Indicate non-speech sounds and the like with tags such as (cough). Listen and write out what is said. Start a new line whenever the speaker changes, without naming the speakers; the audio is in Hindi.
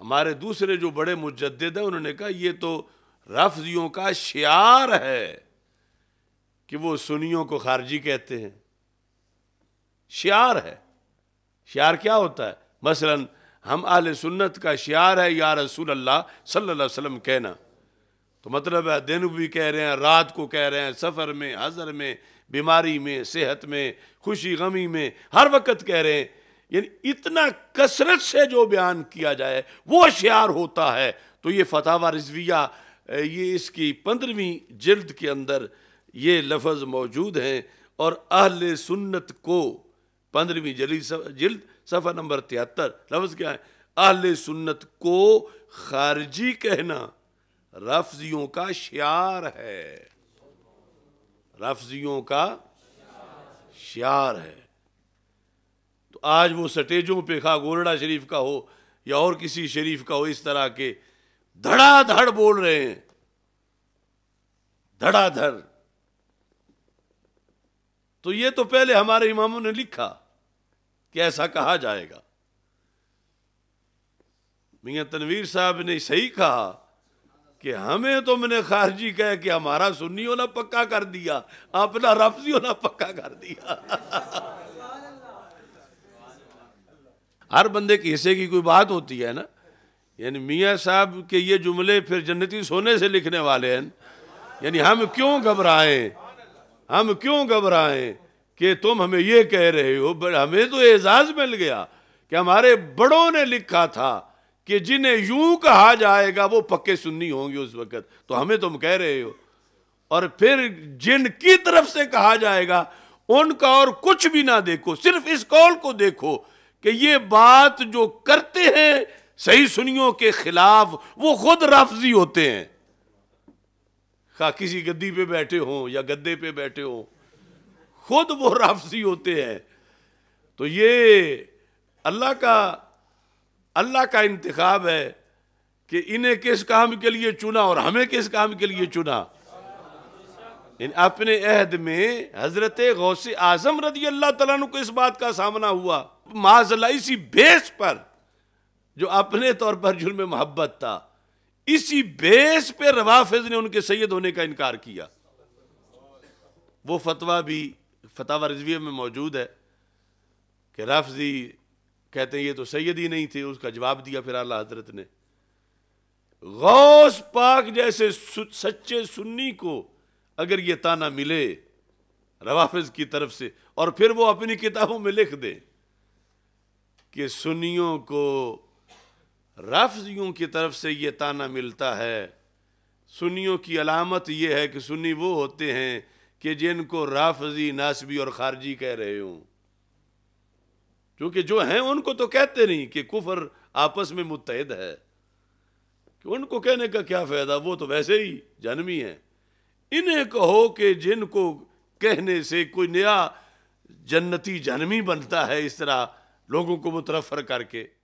हमारे दूसरे जो बड़े मुजद हैं उन्होंने कहा ये तो रफ्जियों का शियार है कि वो सुनियों को खारजी कहते हैं शियार है शियार क्या होता है मसलन हम आल सुन्नत का शियार है या रसूल अल्लाह सल्ला वसलम कहना तो मतलब है दिन भी कह रहे हैं रात को कह रहे हैं सफ़र में हजर में बीमारी में सेहत में खुशी गमी में हर वक्त कह रहे हैं यानी इतना कसरत से जो बयान किया जाए वो होशियार होता है तो ये फतावा रिजविया ये इसकी पंद्रहवीं जल्द के अंदर ये लफज मौजूद हैं और अहल सुन्नत को पंद्रहवीं जली जल्द सफ़ा नंबर तिहत्तर लफ्ज़ क्या है अहल सुन्नत को खारजी कहना रफजियों का शार है रफजियों का शार है आज वो सटेजों पे खा गोरड़ा शरीफ का हो या और किसी शरीफ का हो इस तरह के धड़ाधड़ बोल रहे हैं धड़ाधड़ तो ये तो पहले हमारे इमामों ने लिखा कि ऐसा कहा जाएगा मिया तनवीर साहब ने सही कहा कि हमें तो मैंने खारजी कह कि हमारा सुन्नी होना पक्का कर दिया अपना रफ्जी होना पक्का कर दिया (laughs) हर बंदे के हिस्से की कोई बात होती है ना यानी मियाँ साहब के ये जुमले फिर जन्नती सोने से लिखने वाले हैं यानी हम क्यों घबराएं हम क्यों घबराएं कि तुम हमें ये कह रहे हो हमें तो एजाज़ मिल गया कि हमारे बड़ों ने लिखा था कि जिन्हें यूं कहा जाएगा वो पक्के सुन्नी होंगे उस वक़्त तो हमें तुम कह रहे हो और फिर जिनकी तरफ से कहा जाएगा उनका और कुछ भी ना देखो सिर्फ इस कॉल को देखो कि ये बात जो करते हैं सही सुनियों के खिलाफ वो खुद राफजी होते हैं खा किसी गद्दी पे बैठे हों या गद्दे पे बैठे हों खुद वो राफजी होते हैं तो ये अल्लाह का अल्लाह का इंतखब है कि इन्हें किस काम के लिए चुना और हमें किस काम के लिए चुना इन अपने अहद में हज़रत गौसे आज़म रदी अल्लाह तला को इस बात का सामना हुआ माजला इसी बेस पर जो अपने तौर पर जुर्म मोहब्बत था इसी बेस पर रवाफिज ने उनके सैयद होने का इनकार किया वो फतवा भी फतावा रिजवी में मौजूद है कि राफजी कहते हैं ये तो सैयद ही नहीं थे उसका जवाब दिया फिर अला हजरत ने गौस पाक जैसे सच्चे सुन्नी को अगर ये ताना मिले रवाफिज की तरफ से और फिर वो अपनी किताबों में लिख दें कि सुनियों को रफ्जियों की तरफ से ये ताना मिलता है सुनियों की अलामत ये है कि सुनी वो होते हैं कि जिनको राफजी नासबी और खारजी कह रहे हों क्योंकि जो हैं उनको तो कहते नहीं कि कुफर आपस में मुतहद है कि उनको कहने का क्या फ़ायदा वो तो वैसे ही जन्मी हैं इन्हें कहो कि जिनको कहने से कोई नया जन्नती जन्मी बनता है इस तरह लोगों को मुतरफर करके